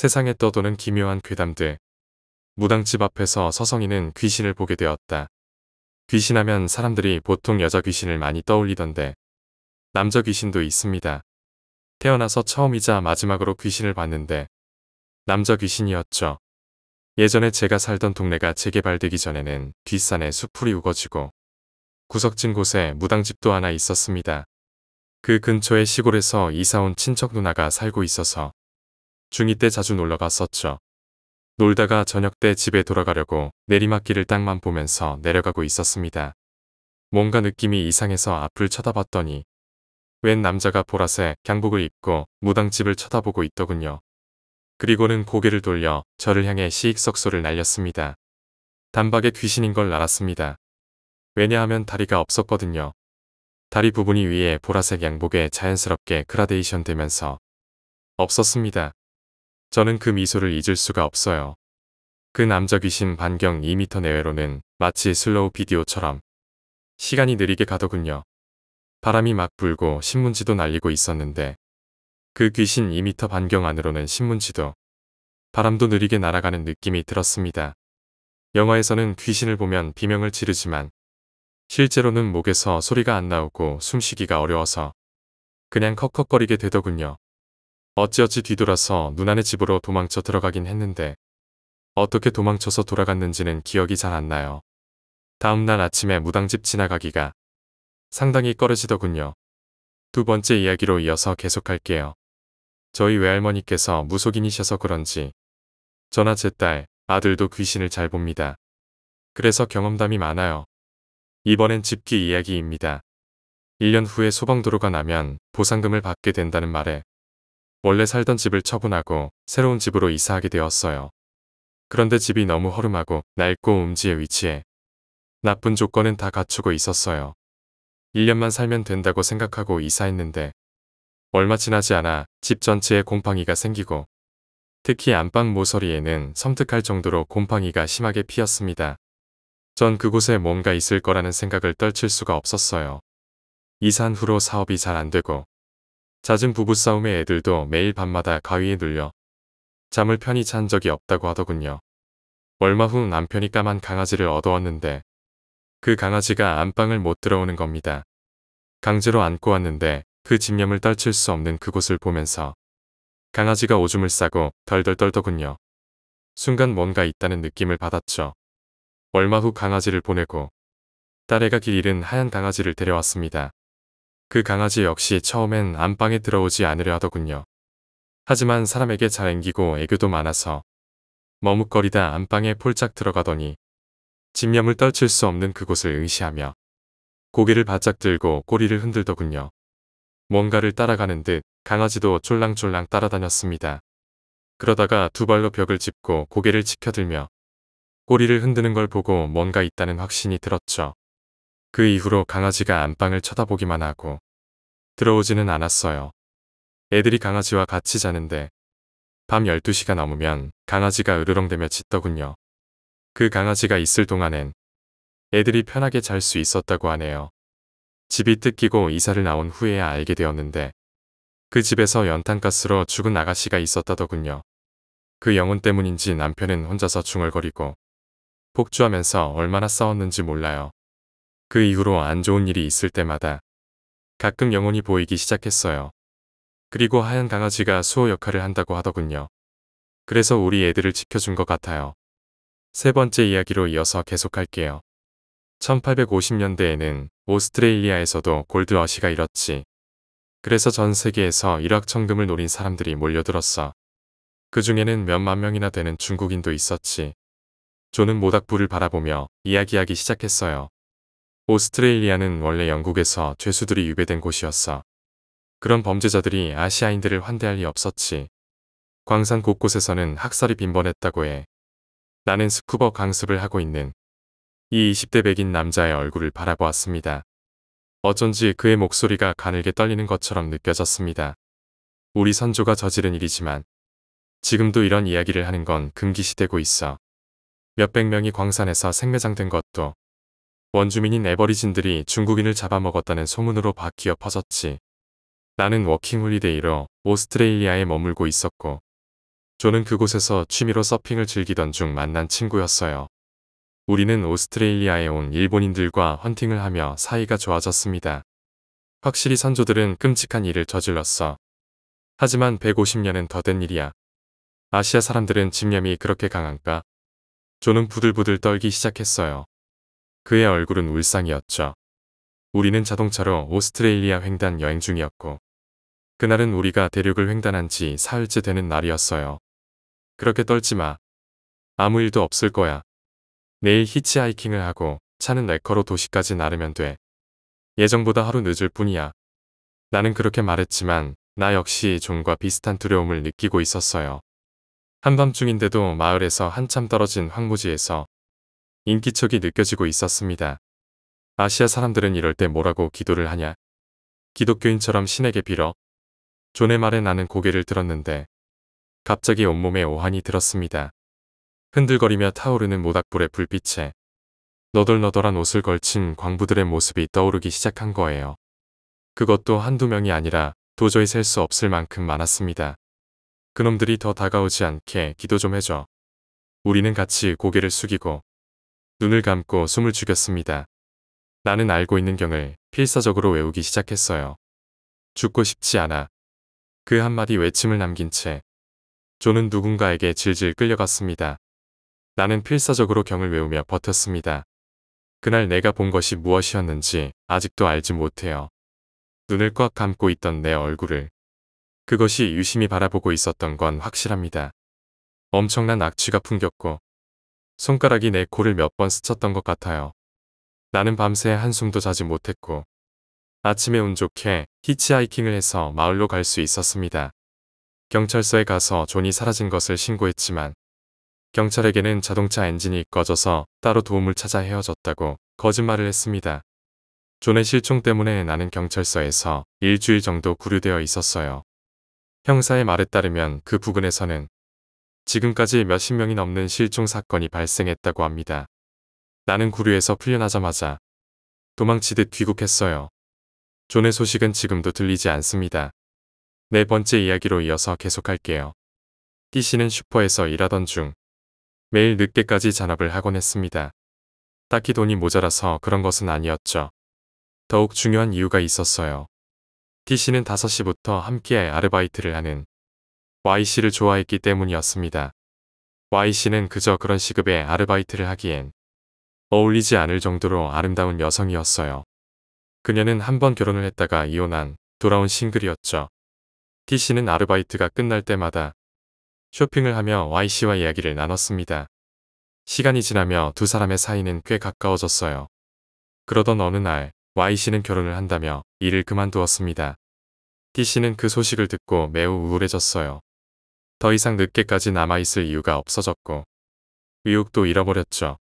세상에 떠도는 기묘한 괴담들. 무당집 앞에서 서성이는 귀신을 보게 되었다. 귀신하면 사람들이 보통 여자 귀신을 많이 떠올리던데 남자 귀신도 있습니다. 태어나서 처음이자 마지막으로 귀신을 봤는데 남자 귀신이었죠. 예전에 제가 살던 동네가 재개발되기 전에는 뒷산에 수풀이 우거지고 구석진 곳에 무당집도 하나 있었습니다. 그 근처에 시골에서 이사온 친척 누나가 살고 있어서 중2 때 자주 놀러 갔었죠. 놀다가 저녁 때 집에 돌아가려고 내리막길을 땅만 보면서 내려가고 있었습니다. 뭔가 느낌이 이상해서 앞을 쳐다봤더니 웬 남자가 보라색 양복을 입고 무당집을 쳐다보고 있더군요. 그리고는 고개를 돌려 저를 향해 시익석소를 날렸습니다. 단박에 귀신인 걸 알았습니다. 왜냐하면 다리가 없었거든요. 다리 부분이 위에 보라색 양복에 자연스럽게 그라데이션 되면서 없었습니다. 저는 그 미소를 잊을 수가 없어요. 그 남자 귀신 반경 2m 내외로는 마치 슬로우 비디오처럼 시간이 느리게 가더군요. 바람이 막 불고 신문지도 날리고 있었는데 그 귀신 2m 반경 안으로는 신문지도 바람도 느리게 날아가는 느낌이 들었습니다. 영화에서는 귀신을 보면 비명을 지르지만 실제로는 목에서 소리가 안 나오고 숨쉬기가 어려워서 그냥 컥컥거리게 되더군요. 어찌어찌 뒤돌아서 누나네 집으로 도망쳐 들어가긴 했는데 어떻게 도망쳐서 돌아갔는지는 기억이 잘 안 나요. 다음날 아침에 무당집 지나가기가 상당히 꺼려지더군요. 두 번째 이야기로 이어서 계속할게요. 저희 외할머니께서 무속인이셔서 그런지 저나 제 딸, 아들도 귀신을 잘 봅니다. 그래서 경험담이 많아요. 이번엔 집기 이야기입니다. 1년 후에 소방도로가 나면 보상금을 받게 된다는 말에 원래 살던 집을 처분하고 새로운 집으로 이사하게 되었어요. 그런데 집이 너무 허름하고 낡고 음지에 위치해 나쁜 조건은 다 갖추고 있었어요. 1년만 살면 된다고 생각하고 이사했는데 얼마 지나지 않아 집 전체에 곰팡이가 생기고 특히 안방 모서리에는 섬뜩할 정도로 곰팡이가 심하게 피었습니다. 전 그곳에 뭔가 있을 거라는 생각을 떨칠 수가 없었어요. 이산 후로 사업이 잘 안되고 잦은 부부싸움의 애들도 매일 밤마다 가위에 눌려 잠을 편히 잔 적이 없다고 하더군요. 얼마 후 남편이 까만 강아지를 얻어왔는데 그 강아지가 안방을 못 들어오는 겁니다. 강제로 안고 왔는데 그 집념을 떨칠 수 없는 그곳을 보면서 강아지가 오줌을 싸고 덜덜 떨더군요. 순간 뭔가 있다는 느낌을 받았죠. 얼마 후 강아지를 보내고 딸애가 길 잃은 하얀 강아지를 데려왔습니다. 그 강아지 역시 처음엔 안방에 들어오지 않으려 하더군요. 하지만 사람에게 잘 앵기고 애교도 많아서 머뭇거리다 안방에 폴짝 들어가더니 집념을 떨칠 수 없는 그곳을 응시하며 고개를 바짝 들고 꼬리를 흔들더군요. 뭔가를 따라가는 듯 강아지도 쫄랑쫄랑 따라다녔습니다. 그러다가 두 발로 벽을 짚고 고개를 치켜들며 꼬리를 흔드는 걸 보고 뭔가 있다는 확신이 들었죠. 그 이후로 강아지가 안방을 쳐다보기만 하고 들어오지는 않았어요. 애들이 강아지와 같이 자는데 밤 12시가 넘으면 강아지가 으르렁대며 짖더군요. 그 강아지가 있을 동안엔 애들이 편하게 잘 수 있었다고 하네요. 집이 뜯기고 이사를 나온 후에야 알게 되었는데 그 집에서 연탄가스로 죽은 아가씨가 있었다더군요. 그 영혼 때문인지 남편은 혼자서 중얼거리고 폭주하면서 얼마나 싸웠는지 몰라요. 그 이후로 안 좋은 일이 있을 때마다 가끔 영혼이 보이기 시작했어요. 그리고 하얀 강아지가 수호 역할을 한다고 하더군요. 그래서 우리 애들을 지켜준 것 같아요. 세 번째 이야기로 이어서 계속할게요. 1850년대에는 오스트레일리아에서도 골드워시가 이렇지. 그래서 전 세계에서 일확천금을 노린 사람들이 몰려들었어. 그 중에는 몇 만 명이나 되는 중국인도 있었지. 존은 모닥불을 바라보며 이야기하기 시작했어요. 오스트레일리아는 원래 영국에서 죄수들이 유배된 곳이었어. 그런 범죄자들이 아시아인들을 환대할 리 없었지. 광산 곳곳에서는 학살이 빈번했다고 해. 나는 스쿠버 강습을 하고 있는 이 20대 백인 남자의 얼굴을 바라보았습니다. 어쩐지 그의 목소리가 가늘게 떨리는 것처럼 느껴졌습니다. 우리 선조가 저지른 일이지만 지금도 이런 이야기를 하는 건 금기시되고 있어. 몇백 명이 광산에서 생매장된 것도 원주민인 에버리진들이 중국인을 잡아먹었다는 소문으로 바뀌어 퍼졌지. 나는 워킹홀리데이로 오스트레일리아에 머물고 있었고 저는 그곳에서 취미로 서핑을 즐기던 중 만난 친구였어요. 우리는 오스트레일리아에 온 일본인들과 헌팅을 하며 사이가 좋아졌습니다. 확실히 선조들은 끔찍한 일을 저질렀어. 하지만 150년은 더 된 일이야. 아시아 사람들은 집념이 그렇게 강한가? 저는 부들부들 떨기 시작했어요. 그의 얼굴은 울상이었죠. 우리는 자동차로 오스트레일리아 횡단 여행 중이었고 그날은 우리가 대륙을 횡단한 지 사흘째 되는 날이었어요. 그렇게 떨지 마. 아무 일도 없을 거야. 내일 히치하이킹을 하고 차는 레커로 도시까지 나르면 돼. 예정보다 하루 늦을 뿐이야. 나는 그렇게 말했지만 나 역시 종과 비슷한 두려움을 느끼고 있었어요. 한밤중인데도 마을에서 한참 떨어진 황무지에서 인기척이 느껴지고 있었습니다. 아시아 사람들은 이럴 때 뭐라고 기도를 하냐? 기독교인처럼 신에게 빌어. 존의 말에 나는 고개를 들었는데 갑자기 온몸에 오한이 들었습니다. 흔들거리며 타오르는 모닥불의 불빛에 너덜너덜한 옷을 걸친 광부들의 모습이 떠오르기 시작한 거예요. 그것도 한두 명이 아니라 도저히 셀 수 없을 만큼 많았습니다. 그놈들이 더 다가오지 않게 기도 좀 해줘. 우리는 같이 고개를 숙이고 눈을 감고 숨을 죽였습니다. 나는 알고 있는 경을 필사적으로 외우기 시작했어요. 죽고 싶지 않아. 그 한마디 외침을 남긴 채 조는 누군가에게 질질 끌려갔습니다. 나는 필사적으로 경을 외우며 버텼습니다. 그날 내가 본 것이 무엇이었는지 아직도 알지 못해요. 눈을 꽉 감고 있던 내 얼굴을 그것이 유심히 바라보고 있었던 건 확실합니다. 엄청난 악취가 풍겼고 손가락이 내 코를 몇 번 스쳤던 것 같아요. 나는 밤새 한숨도 자지 못했고 아침에 운 좋게 히치하이킹을 해서 마을로 갈 수 있었습니다. 경찰서에 가서 존이 사라진 것을 신고했지만 경찰에게는 자동차 엔진이 꺼져서 따로 도움을 찾아 헤어졌다고 거짓말을 했습니다. 존의 실종 때문에 나는 경찰서에서 일주일 정도 구류되어 있었어요. 형사의 말에 따르면 그 부근에서는 지금까지 몇십 명이 넘는 실종 사건이 발생했다고 합니다. 나는 구류에서 풀려나자마자 도망치듯 귀국했어요. 존의 소식은 지금도 들리지 않습니다. 네 번째 이야기로 이어서 계속할게요. D씨는 슈퍼에서 일하던 중 매일 늦게까지 잔업을 하곤 했습니다. 딱히 돈이 모자라서 그런 것은 아니었죠. 더욱 중요한 이유가 있었어요. D씨는 5시부터 함께 아르바이트를 하는 Y씨를 좋아했기 때문이었습니다. Y씨는 그저 그런 시급의 아르바이트를 하기엔 어울리지 않을 정도로 아름다운 여성이었어요. 그녀는 한번 결혼을 했다가 이혼한 돌아온 싱글이었죠. T씨는 아르바이트가 끝날 때마다 쇼핑을 하며 Y씨와 이야기를 나눴습니다. 시간이 지나며 두 사람의 사이는 꽤 가까워졌어요. 그러던 어느 날 Y씨는 결혼을 한다며 일을 그만두었습니다. T씨는 그 소식을 듣고 매우 우울해졌어요. 더 이상 늦게까지 남아있을 이유가 없어졌고 의욕도 잃어버렸죠.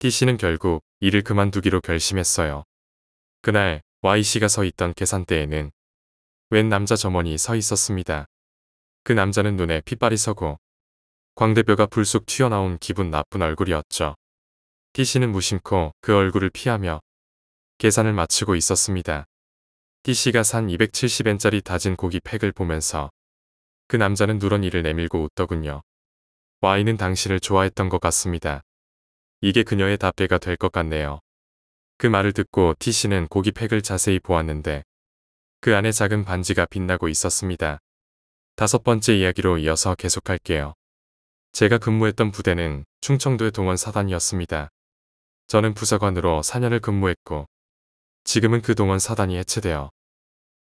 D씨는 결국 일을 그만두기로 결심했어요. 그날 Y씨가 서 있던 계산대에는 웬 남자 점원이 서 있었습니다. 그 남자는 눈에 핏발이 서고 광대뼈가 불쑥 튀어나온 기분 나쁜 얼굴이었죠. D씨는 무심코 그 얼굴을 피하며 계산을 마치고 있었습니다. D씨가 산 270엔짜리 다진 고기 팩을 보면서 그 남자는 누런 이를 내밀고 웃더군요. 와인은 당신을 좋아했던 것 같습니다. 이게 그녀의 답배가 될 것 같네요. 그 말을 듣고 T씨는 고기 팩을 자세히 보았는데 그 안에 작은 반지가 빛나고 있었습니다. 다섯 번째 이야기로 이어서 계속할게요. 제가 근무했던 부대는 충청도의 동원 사단이었습니다. 저는 부사관으로 4년을 근무했고 지금은 그 동원 사단이 해체되어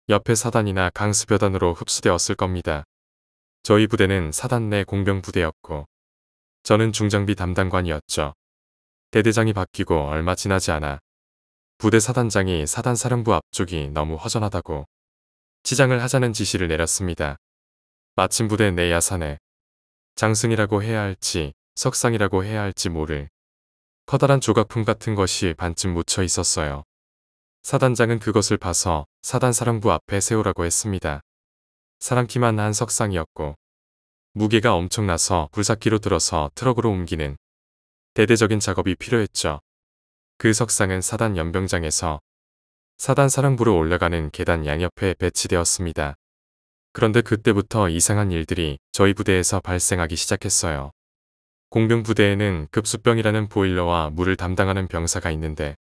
옆에 사단이나 강수벼단으로 흡수되었을 겁니다. 저희 부대는 사단 내 공병부대였고 저는 중장비 담당관이었죠. 대대장이 바뀌고 얼마 지나지 않아 부대 사단장이 사단 사령부 앞쪽이 너무 허전하다고 치장을 하자는 지시를 내렸습니다. 마침 부대 내 야산에 장승이라고 해야 할지 석상이라고 해야 할지 모를 커다란 조각품 같은 것이 반쯤 묻혀 있었어요. 사단장은 그것을 봐서 사단 사령부 앞에 세우라고 했습니다. 사람키만 한 석상이었고 무게가 엄청나서 불삭기로 들어서 트럭으로 옮기는 대대적인 작업이 필요했죠. 그 석상은 사단 연병장에서 사단 사랑부로 올라가는 계단 양옆에 배치되었습니다. 그런데 그때부터 이상한 일들이 저희 부대에서 발생하기 시작했어요. 공병부대에는 급수병이라는 보일러와 물을 담당하는 병사가 있는데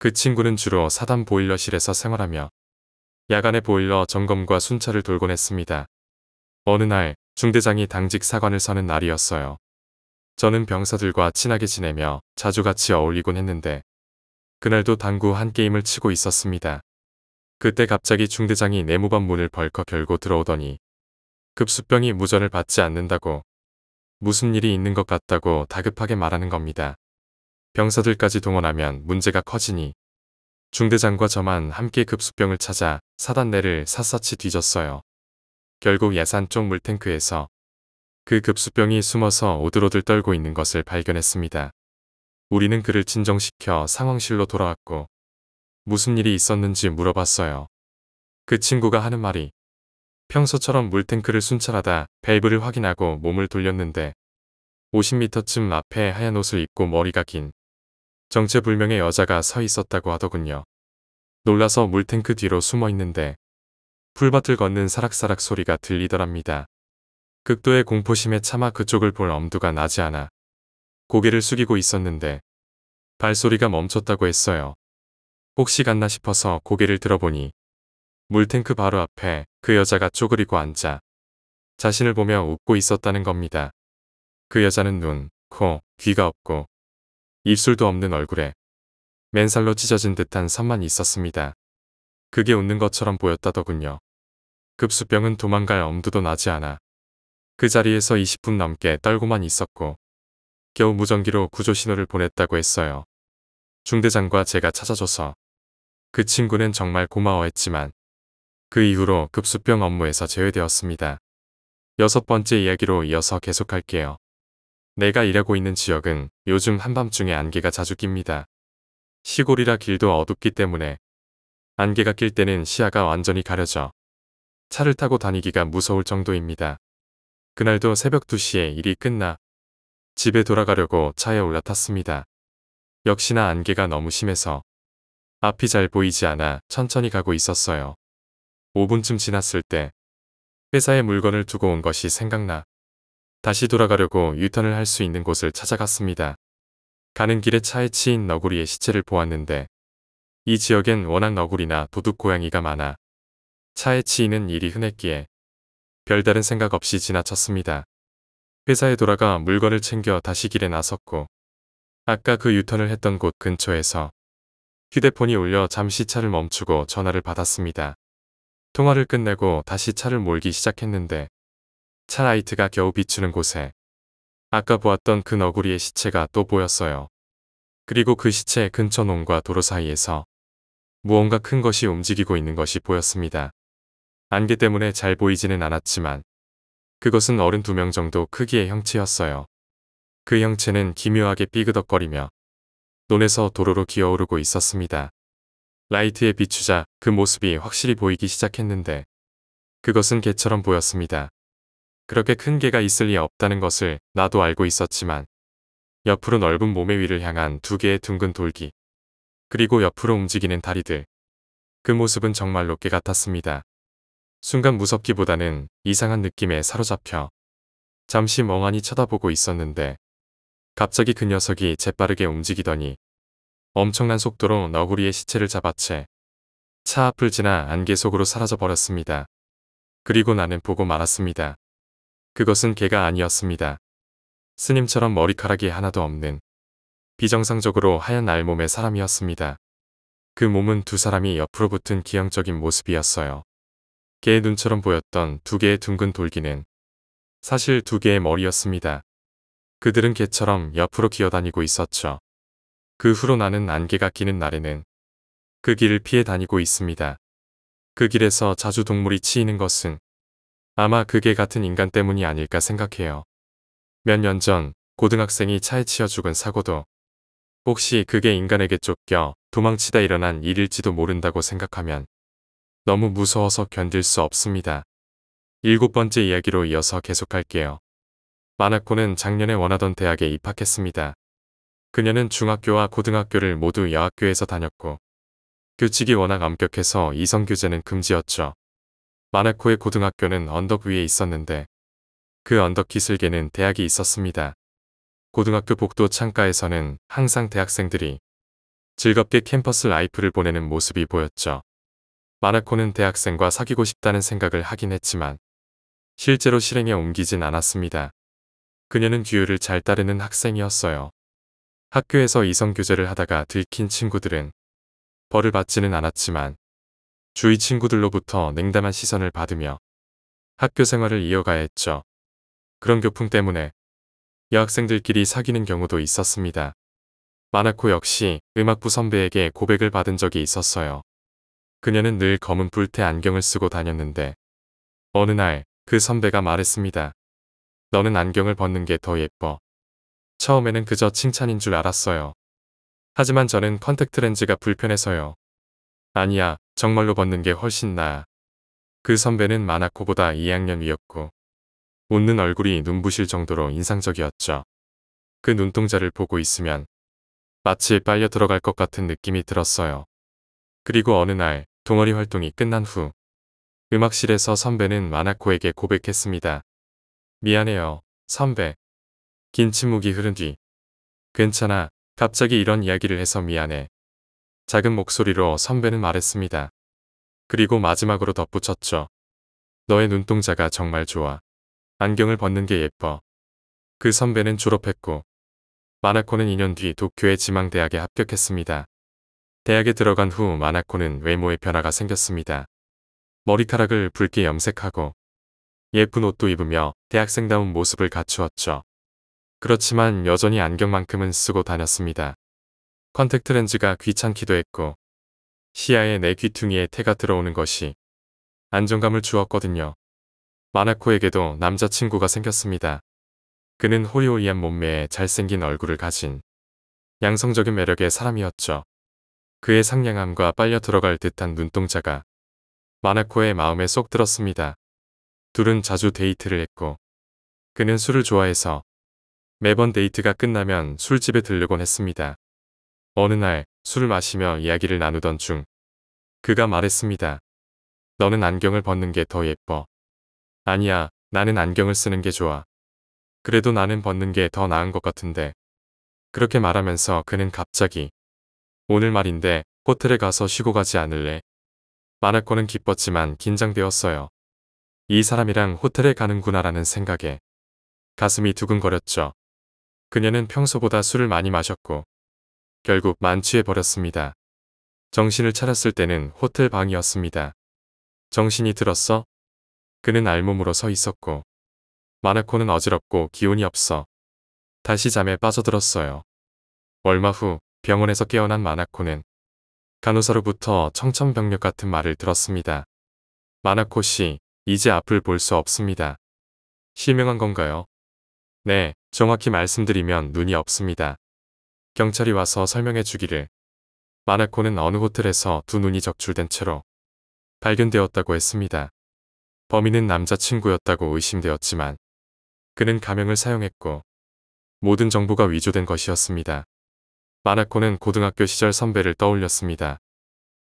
그 친구는 주로 사단 보일러실에서 생활하며 야간에 보일러 점검과 순찰을 돌곤 했습니다. 어느 날 중대장이 당직 사관을 서는 날이었어요. 저는 병사들과 친하게 지내며 자주 같이 어울리곤 했는데 그날도 당구 한 게임을 치고 있었습니다. 그때 갑자기 중대장이 내무반 문을 벌컥 열고 들어오더니 급수병이 무전을 받지 않는다고 무슨 일이 있는 것 같다고 다급하게 말하는 겁니다. 병사들까지 동원하면 문제가 커지니 중대장과 저만 함께 급수병을 찾아 사단내를 샅샅이 뒤졌어요. 결국 야산 쪽 물탱크에서 그 급수병이 숨어서 오들오들 떨고 있는 것을 발견했습니다. 우리는 그를 진정시켜 상황실로 돌아왔고 무슨 일이 있었는지 물어봤어요. 그 친구가 하는 말이 평소처럼 물탱크를 순찰하다 밸브를 확인하고 몸을 돌렸는데 50m쯤 앞에 하얀 옷을 입고 머리가 긴 정체불명의 여자가 서 있었다고 하더군요. 놀라서 물탱크 뒤로 숨어 있는데 풀밭을 걷는 사락사락 소리가 들리더랍니다. 극도의 공포심에 차마 그쪽을 볼 엄두가 나지 않아 고개를 숙이고 있었는데 발소리가 멈췄다고 했어요. 혹시 갔나 싶어서 고개를 들어보니 물탱크 바로 앞에 그 여자가 쪼그리고 앉아 자신을 보며 웃고 있었다는 겁니다. 그 여자는 눈, 코, 귀가 없고 입술도 없는 얼굴에 맨살로 찢어진 듯한 선만 있었습니다. 그게 웃는 것처럼 보였다더군요. 급수병은 도망갈 엄두도 나지 않아 그 자리에서 20분 넘게 떨고만 있었고 겨우 무전기로 구조 신호를 보냈다고 했어요. 중대장과 제가 찾아줘서 그 친구는 정말 고마워했지만 그 이후로 급수병 업무에서 제외되었습니다. 여섯 번째 이야기로 이어서 계속할게요. 내가 일하고 있는 지역은 요즘 한밤중에 안개가 자주 낍니다. 시골이라 길도 어둡기 때문에 안개가 낄 때는 시야가 완전히 가려져 차를 타고 다니기가 무서울 정도입니다. 그날도 새벽 2시에 일이 끝나 집에 돌아가려고 차에 올라탔습니다. 역시나 안개가 너무 심해서 앞이 잘 보이지 않아 천천히 가고 있었어요. 5분쯤 지났을 때 회사에 물건을 두고 온 것이 생각나 다시 돌아가려고 유턴을 할 수 있는 곳을 찾아갔습니다. 가는 길에 차에 치인 너구리의 시체를 보았는데 이 지역엔 워낙 너구리나 도둑 고양이가 많아 차에 치이는 일이 흔했기에 별다른 생각 없이 지나쳤습니다. 회사에 돌아가 물건을 챙겨 다시 길에 나섰고 아까 그 유턴을 했던 곳 근처에서 휴대폰이 울려 잠시 차를 멈추고 전화를 받았습니다. 통화를 끝내고 다시 차를 몰기 시작했는데 차라이트가 겨우 비추는 곳에 아까 보았던 그 너구리의 시체가 또 보였어요. 그리고 그 시체의 근처 농과 도로 사이에서 무언가 큰 것이 움직이고 있는 것이 보였습니다. 안개 때문에 잘 보이지는 않았지만 그것은 어른 두 명 정도 크기의 형체였어요. 그 형체는 기묘하게 삐그덕거리며 논에서 도로로 기어오르고 있었습니다. 라이트에 비추자 그 모습이 확실히 보이기 시작했는데 그것은 개처럼 보였습니다. 그렇게 큰 개가 있을 리 없다는 것을 나도 알고 있었지만 옆으로 넓은 몸의 위를 향한 두 개의 둥근 돌기 그리고 옆으로 움직이는 다리들 그 모습은 정말로 개 같았습니다. 순간 무섭기보다는 이상한 느낌에 사로잡혀 잠시 멍하니 쳐다보고 있었는데 갑자기 그 녀석이 재빠르게 움직이더니 엄청난 속도로 너구리의 시체를 잡아채 차 앞을 지나 안개 속으로 사라져 버렸습니다. 그리고 나는 보고 말았습니다. 그것은 개가 아니었습니다. 스님처럼 머리카락이 하나도 없는 비정상적으로 하얀 알몸의 사람이었습니다. 그 몸은 두 사람이 옆으로 붙은 기형적인 모습이었어요. 개의 눈처럼 보였던 두 개의 둥근 돌기는 사실 두 개의 머리였습니다. 그들은 개처럼 옆으로 기어다니고 있었죠. 그 후로 나는 안개가 끼는 날에는 그 길을 피해 다니고 있습니다. 그 길에서 자주 동물이 치이는 것은 아마 그게 같은 인간 때문이 아닐까 생각해요. 몇 년 전 고등학생이 차에 치여 죽은 사고도 혹시 그게 인간에게 쫓겨 도망치다 일어난 일일지도 모른다고 생각하면 너무 무서워서 견딜 수 없습니다. 일곱 번째 이야기로 이어서 계속할게요. 마나코는 작년에 원하던 대학에 입학했습니다. 그녀는 중학교와 고등학교를 모두 여학교에서 다녔고 규칙이 워낙 엄격해서 이성교제는 금지였죠. 마나코의 고등학교는 언덕 위에 있었는데 그 언덕 기슭에는 대학이 있었습니다. 고등학교 복도 창가에서는 항상 대학생들이 즐겁게 캠퍼스 라이프를 보내는 모습이 보였죠. 마나코는 대학생과 사귀고 싶다는 생각을 하긴 했지만 실제로 실행에 옮기진 않았습니다. 그녀는 규율을 잘 따르는 학생이었어요. 학교에서 이성교제를 하다가 들킨 친구들은 벌을 받지는 않았지만 주위 친구들로부터 냉담한 시선을 받으며 학교 생활을 이어가야 했죠. 그런 교풍 때문에 여학생들끼리 사귀는 경우도 있었습니다. 마나코 역시 음악부 선배에게 고백을 받은 적이 있었어요. 그녀는 늘 검은 뿔테 안경을 쓰고 다녔는데 어느 날 그 선배가 말했습니다. 너는 안경을 벗는 게 더 예뻐. 처음에는 그저 칭찬인 줄 알았어요. 하지만 저는 컨택트 렌즈가 불편해서요. 아니야, 정말로 벗는 게 훨씬 나아. 그 선배는 마나코보다 2학년 위였고 웃는 얼굴이 눈부실 정도로 인상적이었죠. 그 눈동자를 보고 있으면 마치 빨려 들어갈 것 같은 느낌이 들었어요. 그리고 어느 날 동아리 활동이 끝난 후 음악실에서 선배는 마나코에게 고백했습니다. 미안해요, 선배. 긴 침묵이 흐른 뒤 괜찮아, 갑자기 이런 이야기를 해서 미안해. 작은 목소리로 선배는 말했습니다. 그리고 마지막으로 덧붙였죠. 너의 눈동자가 정말 좋아. 안경을 벗는 게 예뻐. 그 선배는 졸업했고 마나코는 2년 뒤 도쿄의 지망대학에 합격했습니다. 대학에 들어간 후 마나코는 외모에 변화가 생겼습니다. 머리카락을 붉게 염색하고 예쁜 옷도 입으며 대학생다운 모습을 갖추었죠. 그렇지만 여전히 안경만큼은 쓰고 다녔습니다. 컨택트 렌즈가 귀찮기도 했고 시야에 내 귀퉁이에 태가 들어오는 것이 안정감을 주었거든요. 마나코에게도 남자친구가 생겼습니다. 그는 호리호리한 몸매에 잘생긴 얼굴을 가진 양성적인 매력의 사람이었죠. 그의 상냥함과 빨려 들어갈 듯한 눈동자가 마나코의 마음에 쏙 들었습니다. 둘은 자주 데이트를 했고 그는 술을 좋아해서 매번 데이트가 끝나면 술집에 들르곤 했습니다. 어느 날 술을 마시며 이야기를 나누던 중 그가 말했습니다. 너는 안경을 벗는 게 더 예뻐. 아니야, 나는 안경을 쓰는 게 좋아. 그래도 나는 벗는 게 더 나은 것 같은데. 그렇게 말하면서 그는 갑자기 오늘 말인데 호텔에 가서 쉬고 가지 않을래? 마나코는 기뻤지만 긴장되었어요. 이 사람이랑 호텔에 가는구나라는 생각에 가슴이 두근거렸죠. 그녀는 평소보다 술을 많이 마셨고 결국 만취해버렸습니다. 정신을 차렸을 때는 호텔 방이었습니다. 정신이 들었어? 그는 알몸으로 서 있었고 마나코는 어지럽고 기운이 없어 다시 잠에 빠져들었어요. 얼마 후 병원에서 깨어난 마나코는 간호사로부터 청천벽력 같은 말을 들었습니다. 마나코 씨, 이제 앞을 볼 수 없습니다. 실명한 건가요? 네, 정확히 말씀드리면 눈이 없습니다. 경찰이 와서 설명해 주기를 마나코는 어느 호텔에서 두 눈이 적출된 채로 발견되었다고 했습니다. 범인은 남자친구였다고 의심되었지만 그는 가명을 사용했고 모든 정보가 위조된 것이었습니다. 마나코는 고등학교 시절 선배를 떠올렸습니다.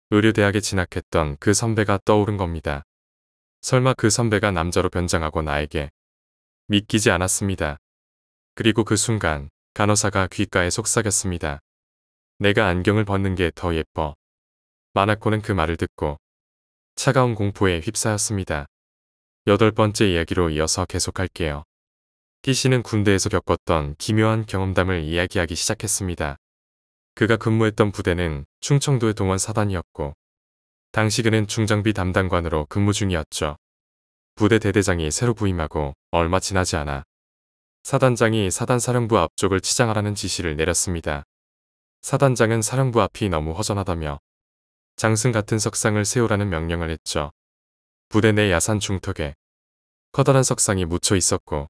의료대학에 진학했던 그 선배가 떠오른 겁니다. 설마 그 선배가 남자로 변장하고 나에게 믿기지 않았습니다. 그리고 그 순간 간호사가 귓가에 속삭였습니다. 내가 안경을 벗는 게 더 예뻐. 마나코는 그 말을 듣고 차가운 공포에 휩싸였습니다. 여덟 번째 이야기로 이어서 계속할게요. T씨는 군대에서 겪었던 기묘한 경험담을 이야기하기 시작했습니다. 그가 근무했던 부대는 충청도의 동원 사단이었고 당시 그는 중장비 담당관으로 근무 중이었죠. 부대 대대장이 새로 부임하고 얼마 지나지 않아 사단장이 사단사령부 앞쪽을 치장하라는 지시를 내렸습니다. 사단장은 사령부 앞이 너무 허전하다며 장승 같은 석상을 세우라는 명령을 했죠. 부대 내 야산 중턱에 커다란 석상이 묻혀 있었고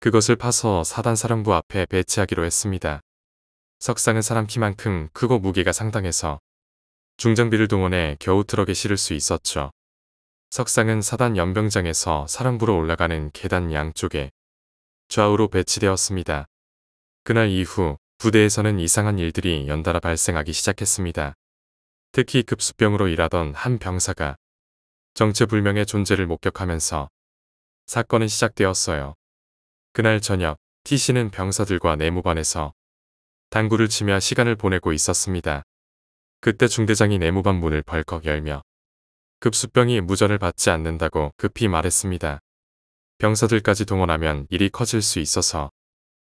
그것을 파서 사단사령부 앞에 배치하기로 했습니다. 석상은 사람 키만큼 크고 무게가 상당해서 중장비를 동원해 겨우 트럭에 실을 수 있었죠. 석상은 사단 연병장에서 사령부로 올라가는 계단 양쪽에 좌우로 배치되었습니다. 그날 이후 부대에서는 이상한 일들이 연달아 발생하기 시작했습니다. 특히 급수병으로 일하던 한 병사가 정체불명의 존재를 목격하면서 사건은 시작되었어요. 그날 저녁 T씨는 병사들과 내무반에서 당구를 치며 시간을 보내고 있었습니다. 그때 중대장이 내무반 문을 벌컥 열며 급수병이 무전을 받지 않는다고 급히 말했습니다. 병사들까지 동원하면 일이 커질 수 있어서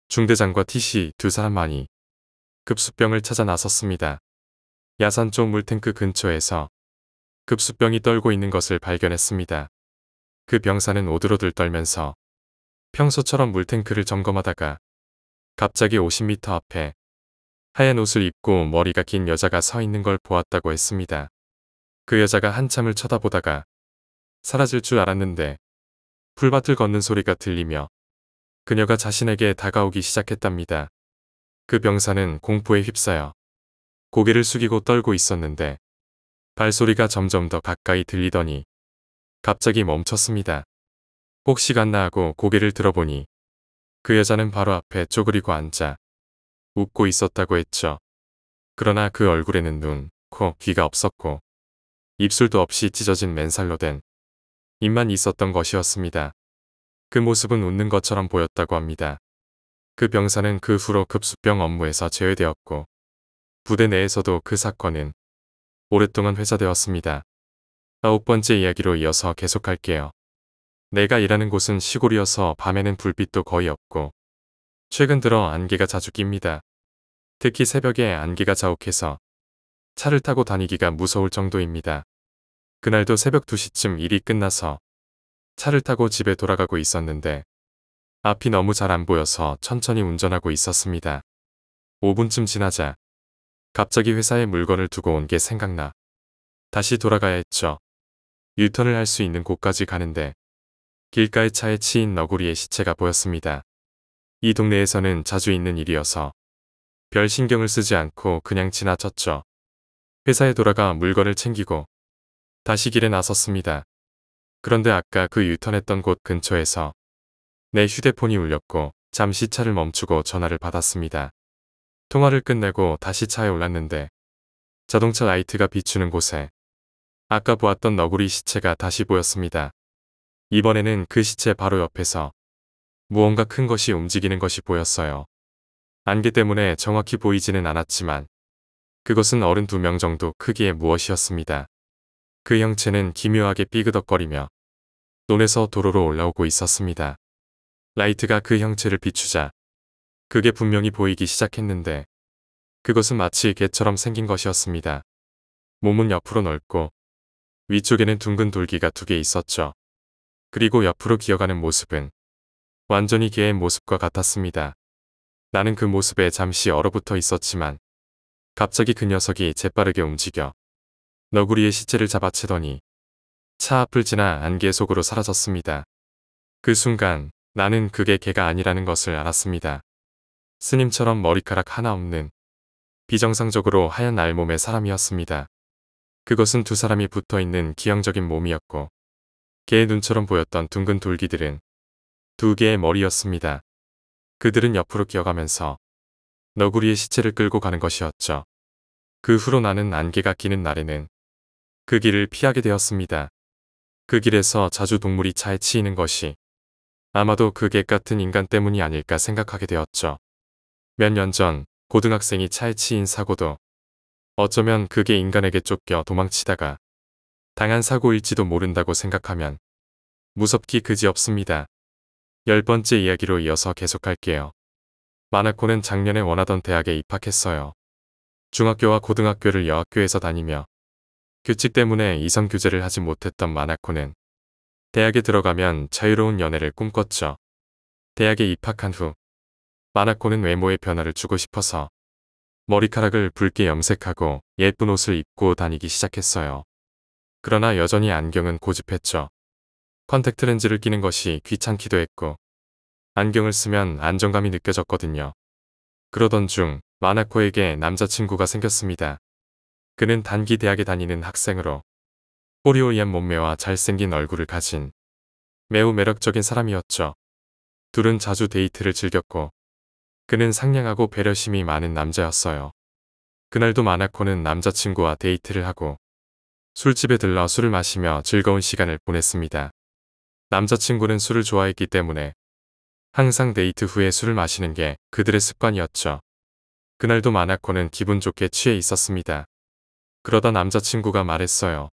중대장과 TC 두 사람만이 급수병을 찾아 나섰습니다. 야산 쪽 물탱크 근처에서 급수병이 떨고 있는 것을 발견했습니다. 그 병사는 오들오들 떨면서 평소처럼 물탱크를 점검하다가 갑자기 50m 앞에 하얀 옷을 입고 머리가 긴 여자가 서 있는 걸 보았다고 했습니다. 그 여자가 한참을 쳐다보다가 사라질 줄 알았는데 풀밭을 걷는 소리가 들리며 그녀가 자신에게 다가오기 시작했답니다. 그 병사는 공포에 휩싸여 고개를 숙이고 떨고 있었는데 발소리가 점점 더 가까이 들리더니 갑자기 멈췄습니다. 혹시 갔나 하고 고개를 들어보니 그 여자는 바로 앞에 쪼그리고 앉아 웃고 있었다고 했죠. 그러나 그 얼굴에는 눈, 코, 귀가 없었고 입술도 없이 찢어진 맨살로 된 입만 있었던 것이었습니다. 그 모습은 웃는 것처럼 보였다고 합니다. 그 병사는 그 후로 급수병 업무에서 제외되었고 부대 내에서도 그 사건은 오랫동안 회자되었습니다. 아홉 번째 이야기로 이어서 계속할게요. 내가 일하는 곳은 시골이어서 밤에는 불빛도 거의 없고 최근 들어 안개가 자주 낍니다. 특히 새벽에 안개가 자욱해서 차를 타고 다니기가 무서울 정도입니다. 그날도 새벽 2시쯤 일이 끝나서 차를 타고 집에 돌아가고 있었는데 앞이 너무 잘 안 보여서 천천히 운전하고 있었습니다. 5분쯤 지나자 갑자기 회사에 물건을 두고 온 게 생각나 다시 돌아가야 했죠. 유턴을 할 수 있는 곳까지 가는데 길가에 차에 치인 너구리의 시체가 보였습니다. 이 동네에서는 자주 있는 일이어서 별 신경을 쓰지 않고 그냥 지나쳤죠. 회사에 돌아가 물건을 챙기고 다시 길에 나섰습니다. 그런데 아까 그 유턴했던 곳 근처에서 내 휴대폰이 울렸고 잠시 차를 멈추고 전화를 받았습니다. 통화를 끝내고 다시 차에 올랐는데 자동차 라이트가 비추는 곳에 아까 보았던 너구리 시체가 다시 보였습니다. 이번에는 그 시체 바로 옆에서 무언가 큰 것이 움직이는 것이 보였어요. 안개 때문에 정확히 보이지는 않았지만 그것은 어른 두 명 정도 크기의 무엇이었습니다. 그 형체는 기묘하게 삐그덕거리며 논에서 도로로 올라오고 있었습니다. 라이트가 그 형체를 비추자 그게 분명히 보이기 시작했는데 그것은 마치 개처럼 생긴 것이었습니다. 몸은 옆으로 넓고 위쪽에는 둥근 돌기가 두 개 있었죠. 그리고 옆으로 기어가는 모습은 완전히 개의 모습과 같았습니다. 나는 그 모습에 잠시 얼어붙어 있었지만 갑자기 그 녀석이 재빠르게 움직여 너구리의 시체를 잡아채더니 차 앞을 지나 안개 속으로 사라졌습니다. 그 순간 나는 그게 개가 아니라는 것을 알았습니다. 스님처럼 머리카락 하나 없는 비정상적으로 하얀 알몸의 사람이었습니다. 그것은 두 사람이 붙어있는 기형적인 몸이었고 개의 눈처럼 보였던 둥근 돌기들은 두 개의 머리였습니다. 그들은 옆으로 기어가면서 너구리의 시체를 끌고 가는 것이었죠. 그 후로 나는 안개가 끼는 날에는 그 길을 피하게 되었습니다. 그 길에서 자주 동물이 차에 치이는 것이 아마도 그 개 같은 인간 때문이 아닐까 생각하게 되었죠. 몇 년 전 고등학생이 차에 치인 사고도 어쩌면 그게 인간에게 쫓겨 도망치다가 당한 사고일지도 모른다고 생각하면 무섭기 그지없습니다. 열 번째 이야기로 이어서 계속할게요. 마나코는 작년에 원하던 대학에 입학했어요. 중학교와 고등학교를 여학교에서 다니며 규칙 때문에 이성 규제를 하지 못했던 마나코는 대학에 들어가면 자유로운 연애를 꿈꿨죠. 대학에 입학한 후 마나코는 외모의 변화를 주고 싶어서 머리카락을 붉게 염색하고 예쁜 옷을 입고 다니기 시작했어요. 그러나 여전히 안경은 고집했죠. 컨택트 렌즈를 끼는 것이 귀찮기도 했고 안경을 쓰면 안정감이 느껴졌거든요. 그러던 중 마나코에게 남자친구가 생겼습니다. 그는 단기 대학에 다니는 학생으로 호리오이한 몸매와 잘생긴 얼굴을 가진 매우 매력적인 사람이었죠. 둘은 자주 데이트를 즐겼고 그는 상냥하고 배려심이 많은 남자였어요. 그날도 마나코는 남자친구와 데이트를 하고 술집에 들러 술을 마시며 즐거운 시간을 보냈습니다. 남자친구는 술을 좋아했기 때문에 항상 데이트 후에 술을 마시는 게 그들의 습관이었죠. 그날도 마나코는 기분 좋게 취해 있었습니다. 그러다 남자친구가 말했어요.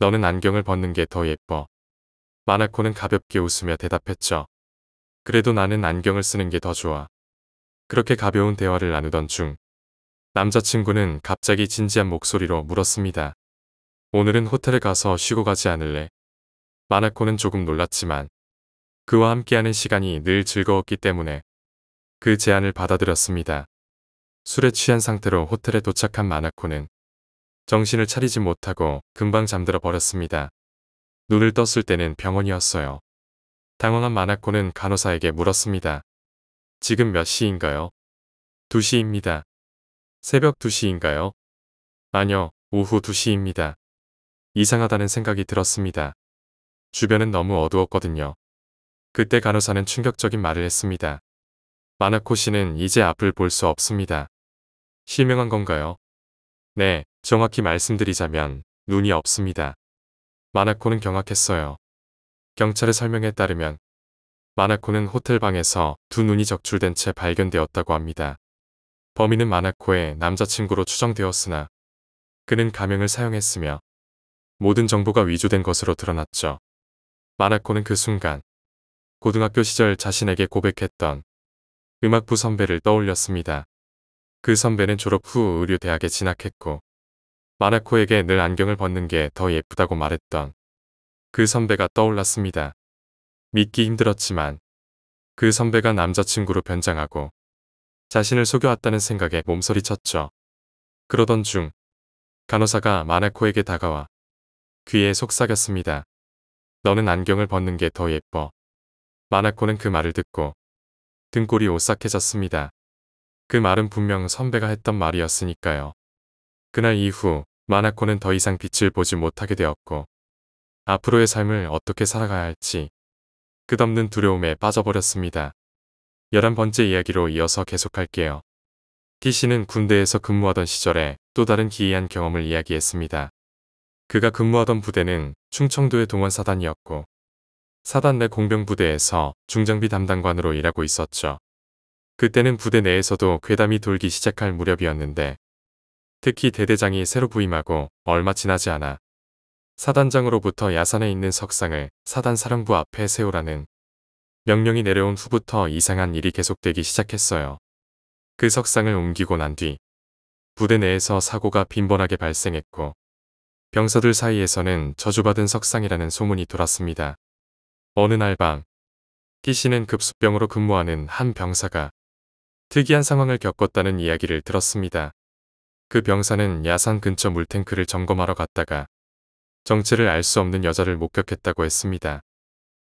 너는 안경을 벗는 게 더 예뻐. 마나코는 가볍게 웃으며 대답했죠. 그래도 나는 안경을 쓰는 게 더 좋아. 그렇게 가벼운 대화를 나누던 중 남자친구는 갑자기 진지한 목소리로 물었습니다. 오늘은 호텔에 가서 쉬고 가지 않을래? 마나코는 조금 놀랐지만 그와 함께하는 시간이 늘 즐거웠기 때문에 그 제안을 받아들였습니다. 술에 취한 상태로 호텔에 도착한 마나코는 정신을 차리지 못하고 금방 잠들어 버렸습니다. 눈을 떴을 때는 병원이었어요. 당황한 마나코는 간호사에게 물었습니다. 지금 몇 시인가요? 2시입니다. 새벽 2시인가요? 아니요, 오후 2시입니다. 이상하다는 생각이 들었습니다. 주변은 너무 어두웠거든요. 그때 간호사는 충격적인 말을 했습니다. 마나코 씨는 이제 앞을 볼 수 없습니다. 실명한 건가요? 네, 정확히 말씀드리자면 눈이 없습니다. 마나코는 경악했어요. 경찰의 설명에 따르면 마나코는 호텔 방에서 두 눈이 적출된 채 발견되었다고 합니다. 범인은 마나코의 남자친구로 추정되었으나 그는 가명을 사용했으며 모든 정보가 위조된 것으로 드러났죠. 마나코는 그 순간 고등학교 시절 자신에게 고백했던 음악부 선배를 떠올렸습니다. 그 선배는 졸업 후 의류대학에 진학했고 마나코에게 늘 안경을 벗는 게 더 예쁘다고 말했던 그 선배가 떠올랐습니다. 믿기 힘들었지만 그 선배가 남자친구로 변장하고 자신을 속여왔다는 생각에 몸서리쳤죠. 그러던 중 간호사가 마나코에게 다가와 귀에 속삭였습니다. 너는 안경을 벗는 게 더 예뻐. 마나코는 그 말을 듣고 등골이 오싹해졌습니다. 그 말은 분명 선배가 했던 말이었으니까요. 그날 이후 마나코는 더 이상 빛을 보지 못하게 되었고 앞으로의 삶을 어떻게 살아가야 할지 끝없는 두려움에 빠져버렸습니다. 11번째 이야기로 이어서 계속할게요. T씨는 군대에서 근무하던 시절에 또 다른 기이한 경험을 이야기했습니다. 그가 근무하던 부대는 충청도의 동원사단이었고 사단 내 공병부대에서 중장비 담당관으로 일하고 있었죠. 그때는 부대 내에서도 괴담이 돌기 시작할 무렵이었는데 특히 대대장이 새로 부임하고 얼마 지나지 않아 사단장으로부터 야산에 있는 석상을 사단사령부 앞에 세우라는 명령이 내려온 후부터 이상한 일이 계속되기 시작했어요. 그 석상을 옮기고 난 뒤 부대 내에서 사고가 빈번하게 발생했고 병사들 사이에서는 저주받은 석상이라는 소문이 돌았습니다. 어느 날 밤, T씨는 급수병으로 근무하는 한 병사가 특이한 상황을 겪었다는 이야기를 들었습니다. 그 병사는 야산 근처 물탱크를 점검하러 갔다가 정체를 알 수 없는 여자를 목격했다고 했습니다.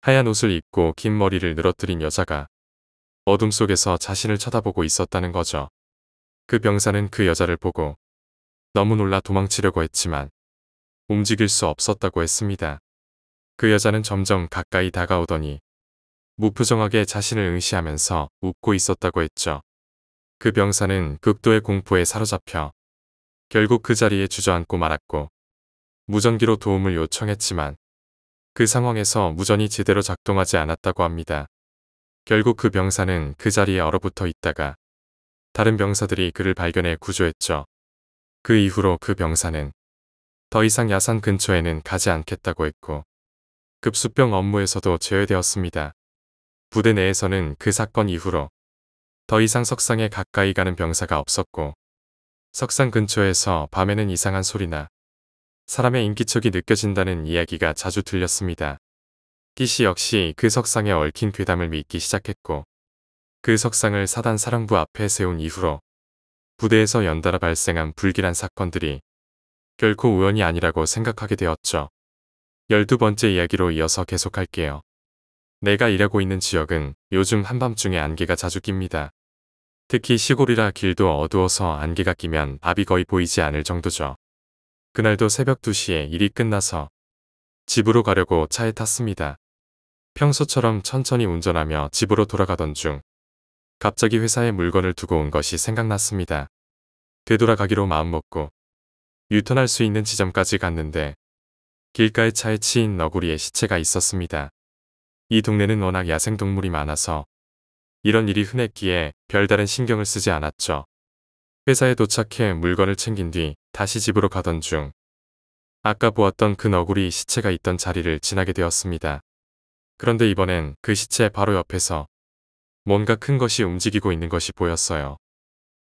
하얀 옷을 입고 긴 머리를 늘어뜨린 여자가 어둠 속에서 자신을 쳐다보고 있었다는 거죠. 그 병사는 그 여자를 보고 너무 놀라 도망치려고 했지만 움직일 수 없었다고 했습니다. 그 여자는 점점 가까이 다가오더니 무표정하게 자신을 응시하면서 웃고 있었다고 했죠. 그 병사는 극도의 공포에 사로잡혀 결국 그 자리에 주저앉고 말았고 무전기로 도움을 요청했지만 그 상황에서 무전이 제대로 작동하지 않았다고 합니다. 결국 그 병사는 그 자리에 얼어붙어 있다가 다른 병사들이 그를 발견해 구조했죠. 그 이후로 그 병사는 더 이상 야산 근처에는 가지 않겠다고 했고 급수병 업무에서도 제외되었습니다. 부대 내에서는 그 사건 이후로 더 이상 석상에 가까이 가는 병사가 없었고 석상 근처에서 밤에는 이상한 소리나 사람의 인기척이 느껴진다는 이야기가 자주 들렸습니다. 띠시 역시 그 석상에 얽힌 괴담을 믿기 시작했고 그 석상을 사단 사령부 앞에 세운 이후로 부대에서 연달아 발생한 불길한 사건들이 결코 우연이 아니라고 생각하게 되었죠. 1 2 번째 이야기로 이어서 계속할게요. 내가 일하고 있는 지역은 요즘 한밤중에 안개가 자주 낍니다. 특히 시골이라 길도 어두워서 안개가 끼면 밥이 거의 보이지 않을 정도죠. 그날도 새벽 2시에 일이 끝나서 집으로 가려고 차에 탔습니다. 평소처럼 천천히 운전하며 집으로 돌아가던 중 갑자기 회사에 물건을 두고 온 것이 생각났습니다. 되돌아가기로 마음먹고 유턴할 수 있는 지점까지 갔는데 길가에 차에 치인 너구리의 시체가 있었습니다. 이 동네는 워낙 야생동물이 많아서 이런 일이 흔했기에 별다른 신경을 쓰지 않았죠. 회사에 도착해 물건을 챙긴 뒤 다시 집으로 가던 중 아까 보았던 그 너구리 시체가 있던 자리를 지나게 되었습니다. 그런데 이번엔 그 시체 바로 옆에서 뭔가 큰 것이 움직이고 있는 것이 보였어요.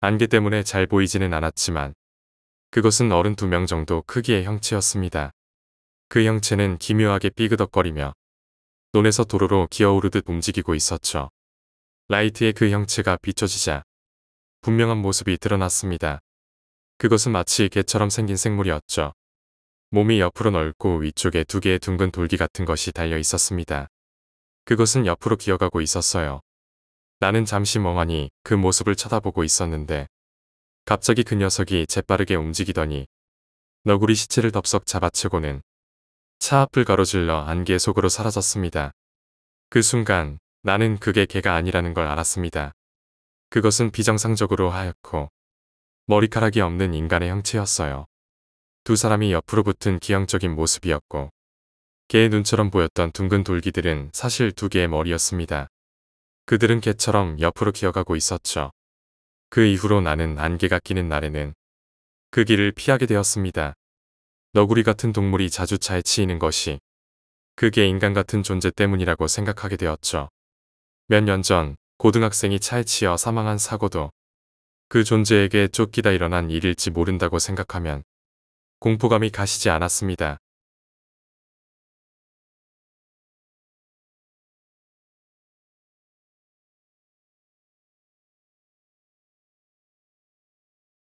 안개 때문에 잘 보이지는 않았지만 그것은 어른 두 명 정도 크기의 형체였습니다. 그 형체는 기묘하게 삐그덕거리며 논에서 도로로 기어오르듯 움직이고 있었죠. 라이트의 그 형체가 비춰지자 분명한 모습이 드러났습니다. 그것은 마치 개처럼 생긴 생물이었죠. 몸이 옆으로 넓고 위쪽에 두 개의 둥근 돌기 같은 것이 달려 있었습니다. 그것은 옆으로 기어가고 있었어요. 나는 잠시 멍하니 그 모습을 쳐다보고 있었는데 갑자기 그 녀석이 재빠르게 움직이더니 너구리 시체를 덥석 잡아채고는 차 앞을 가로질러 안개 속으로 사라졌습니다. 그 순간 나는 그게 개가 아니라는 걸 알았습니다. 그것은 비정상적으로 하얗고 머리카락이 없는 인간의 형체였어요. 두 사람이 옆으로 붙은 기형적인 모습이었고 개의 눈처럼 보였던 둥근 돌기들은 사실 두 개의 머리였습니다. 그들은 개처럼 옆으로 기어가고 있었죠. 그 이후로 나는 안개가 끼는 날에는 그 길을 피하게 되었습니다. 너구리 같은 동물이 자주차에 치이는 것이 그게 인간 같은 존재 때문이라고 생각하게 되었죠. 몇 년 전 고등학생이 차에 치여 사망한 사고도 그 존재에게 쫓기다 일어난 일일지 모른다고 생각하면 공포감이 가시지 않았습니다.